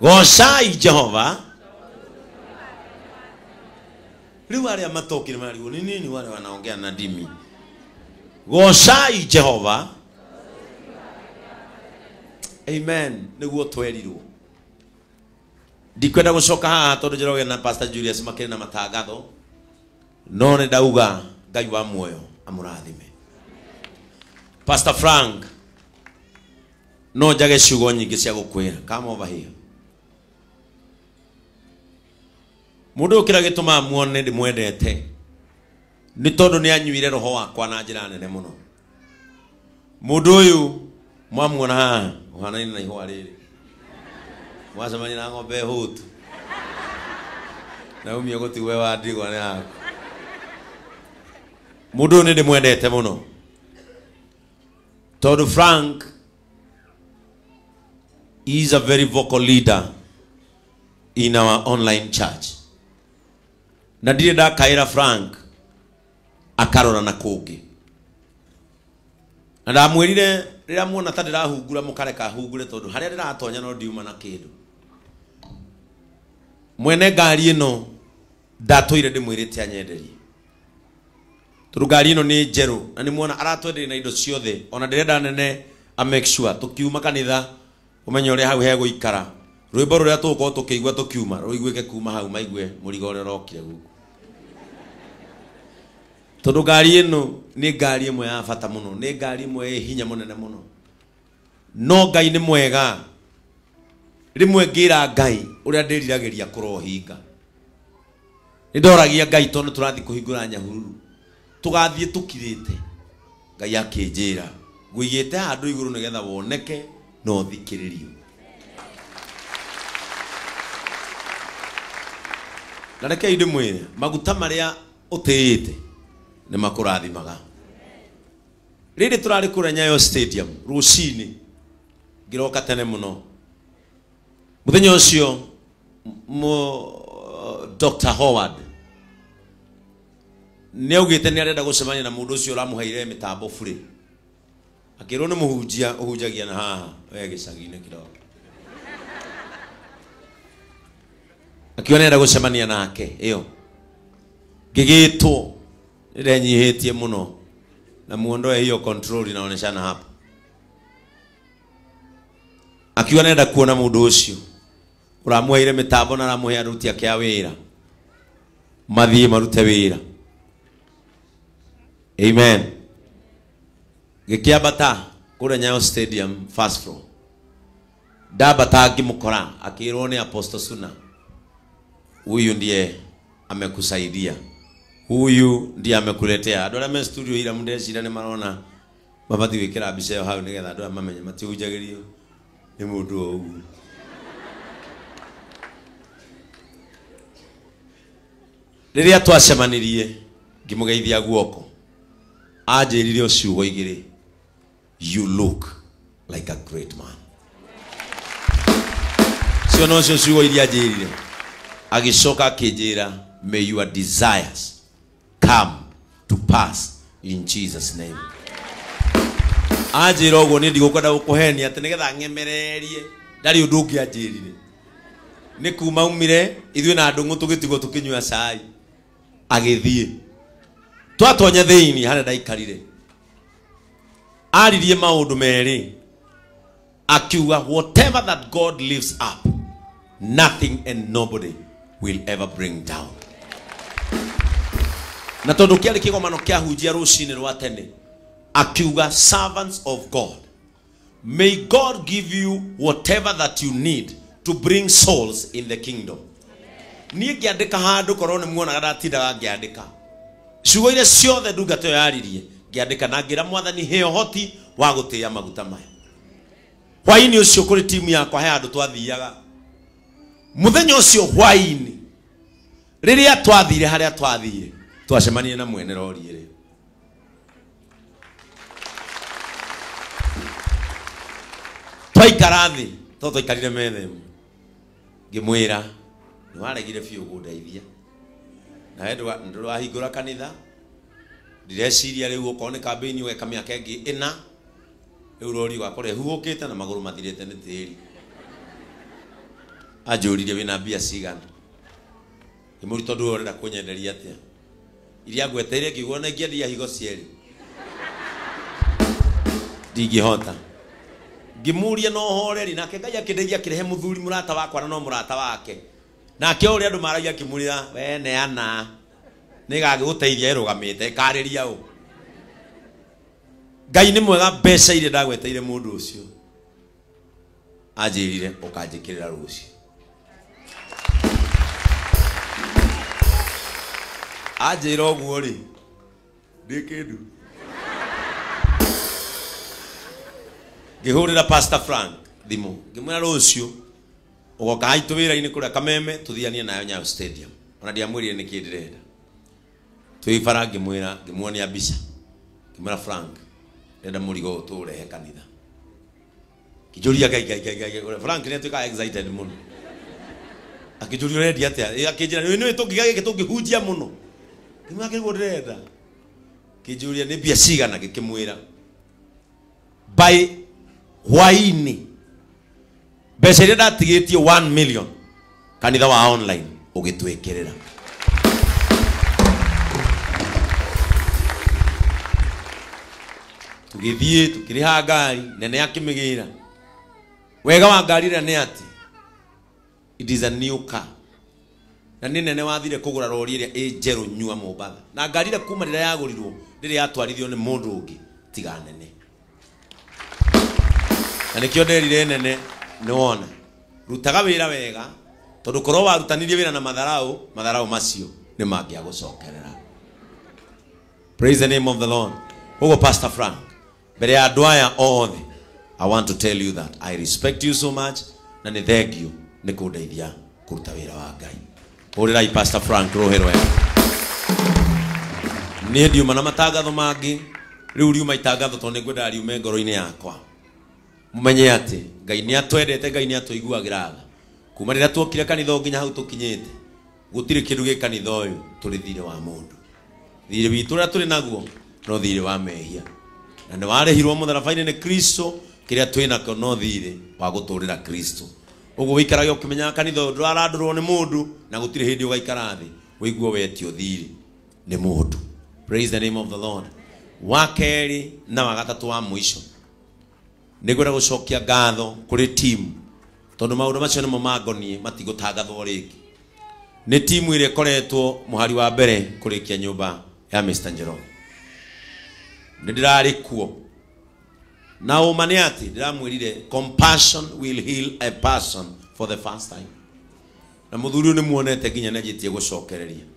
gocai jehova riu aria matokire marigwo ni nini wale wanaongea na dimi gocai jehova amen niguo twerirwo ndikwenda coka haha tondå njä na pastor Julius makire na matangatho no nä ndauga ngai wa muoyo amurathime pastor frank no njage ciugo nyingä cia gå kwä over here mundu kira gitumaa muone ndimwendete ni tondu ni anyuire roho wakwa na njira nene muno mundu uyu mwamuona haha uhanaine na ihwa riri mwacemania na ng'ombe hutu na umia gutigwe wa ndigwa ni yaku mundu uyu ni ndimwendete muno tondu frank is a very vocal leader in our online church na ndirä ndakaä frank akarora na kå ngä na ndamwä rire rä rä a muona ta ndä rahungura må kareka hungure tondå harä a ndä ratonya no ndiuma na kä ndå mwene ngari ä no ndatå ire ndä mwä rä te anyenderie tondå ngari ä no nä njerå na nä muona aratwenderia na indo ciothe ona ndä renda nene amekshua tå kiuma kanitha å menye å rä a hau hegå ikara rwä mbo rå rä a tå gåkorwo tå kä igua tå kiuma rå iguä ke kuma hau maigue må rigo å rä a å rokire gå tondå ngari no ni ngari mwe ya bata muno ni ngari mwe i hinya nene muno no ngai ni mwega rimwe ra ngai uria ndiriragiria nä ndoragia ngai tondu turathi kuhingura nyahururu kirä te ngai handå igå rå nä getha woneke na rio na rekei ndĩmwĩre maguta ä te nä rathimaga rä rä tå rarä kå rä nyayo stadium rå cinä ngä roka tene må no må thenya å cio dr howard nä augä te nä arenda gå cemania na må ndå å cio å ramå heire mä tambo burä akä rwo nä må hunjia å hunjagia na haha we gä cagi-inä kä roko nä arenda gå cemania nake ä yo ngä gä two nirenyihitie muno na muondoe hiyo control inaoneshana hapa. Akiwa nenda kuona mundu ucio uramuheire mitambo na aramuhe aruti ake a wira mathii marute wira amen gikiambata kuria nyayo stadium first floor ndambata ngimukora akirwo ni apostle suna huyu ndiye amekusaidia huyu ndiye amekuletea andå arä a me studio ira må ndecira nä marona mabatiä gwä kä ra mbica ä yo hau nä getha andå arä mamenye matihunjagä rio nä må ndå o rä rä a twacemanirie ngä må geithia guoko anjä rire å ciugo igä rä you look like a great man cio no cio ciugo iria anjä rire agä coka akä njä ra may your desires come to pass in Jesus name anjira guo ni ndigokwenda gukuhenia ati nigetha ngemererie ndari undu ungi anjirire ni kuma umire ithuĩ na ndũng'ũ tũgĩtigwo tũkĩnyua cai agĩthiĩ twatonya thĩinĩ harĩa ndaikarire aririe maũndũ merĩ akiuga whatever that god lifts up nothing and nobody will ever bring down na tondu kiari kigomano kiahunjia rucini rwa tene akiuga servants of god may god give you whatever that you need to bring souls in the kingdom niä ngä andä ka handå korwo nä muonaga ndatindaga ngä andä ka ciugo iria ciothe ndungata ä yo yaririe ngä andä ka na ngä ra mwathani hä ũhoti wa gå tä maguta maya hwainä å cio kå rä timu yakwa he andå twathiaga må thenya å cio hwainä rä rä a twathire harä a twathire twacemanie na mwene rori ä twaikara thä to twaikarire methemu ngä ra nä waregire biå gå na nawe ndå rahingå ra kanitha ndireciria rä u å korwo nä kambäini ũgeka mä aka ä ngä ä na rä u rori gakorwo ähuhå kä te na magå rå mathirä te nä tä ri anjå ririe wä na mbia cigana ä må ri tondå å renda kå nyenderia iria ngweteire ngiuga na ingĩendia higo cierĩ ndingĩhota ngĩmũria no horeri nake ngai akĩndeithia akĩrehe mũthuri mũrata wakwa na no mũrata wake nake ũrĩa andũ maragia akĩmũrĩra wee neana nĩ gagĩgũteithia ĩrũgamĩte ĩkarĩria ũ ngai nĩ mwega mbeca iria ndagweteire mũndũ ũcio anjĩrire ũkanjĩkĩrĩra rũciũ anjĩra ũguo rĩ ndĩ kĩndu ngĩhũrĩra pastor frank thimũ ngĩmwĩra rũciũ ũgoka aitũ wĩra-inĩ kũrĩa kameme thianie nayo nyayo stadium ona ndiamwĩrire nĩ kĩĩ ndĩrenda twĩbara ngĩmwĩra ngĩmuonia mbica ngĩmwĩra frank ndenda mũrigo ũyũ tũũrehe kanitha ngĩnjũria ngaingaingainga frank nĩ atuĩkaga excited mũno akĩnjũria ũrendia atĩa akĩnjĩra nĩ tũngiga gĩkĩ tũngĩhunjia mũno kiumia kä guo ndä ni kä njå ria nä mbia cigana gä kä mwä ra by hwainä mbeca iria ndatigä tie million kanitha wa online å gä twä kä rä tugithie tukiriha ngari nene akimigira wega wa ngari ira ni ati it is a new car na nä nene wathire kå gå ra rori ä rä a njerå nyua mombatha na ngarire kuma rä rä a yagå rirwo rä rä yatwarithio nä må ndå å ngä tiga nene na nä kä o nderire nene nä wona rutaga wä ra wega tondå korwo warutanirie wä ra na matharaå matharaå macio nä mangä a cokerera praise the name of the lord koguo pastor frank mbere ya andå aya othe i want to tell you that i respect you so much na nä thengiå nä kå ndeithia kå ruta wä ra wa ngai hurai pastor frank roherwe ni ndiuma na matangatho mangi riu riuma itangatho tondu ngwendaga riume ngoro-ini yakwa mumenye ati ngai ni atwendete ngai ni atũiguagĩra tha kuma rĩrĩa twokire kanitha o nginya hau tũkinyĩte gũtirĩ kĩndũ gĩ kanitha ũyũ tũrĩ thirĩ wa mũndũ thirĩ witũ ũrĩa tũrĩ naguo no thirĩ wa mehia na nĩ warĩhirwo mũtharaba-inĩ nĩ kristo kĩrĩa twĩnako no thirĩ wa gũtũũrĩra kristo uguo wikarage ukimenyaga kanitha uyu ndurarandurwo ni mundu na gutire hindi ugaikara thi wiguo weti thiri ni mundu praise the name of the lord wa keri na wa gatatu wa muisho nigwenda gucokia ngatho kuri timu tondu maundu macio ni mangonie matigutangathwo ringi ni timu iria ikoretwo muhari wa mbere kurikia nyumba ya Mr. Njero nindiraari kuo na umani ati ndiramwirire compassion will heal a person for the first time na muthuri ni muonete nginya ni ajitie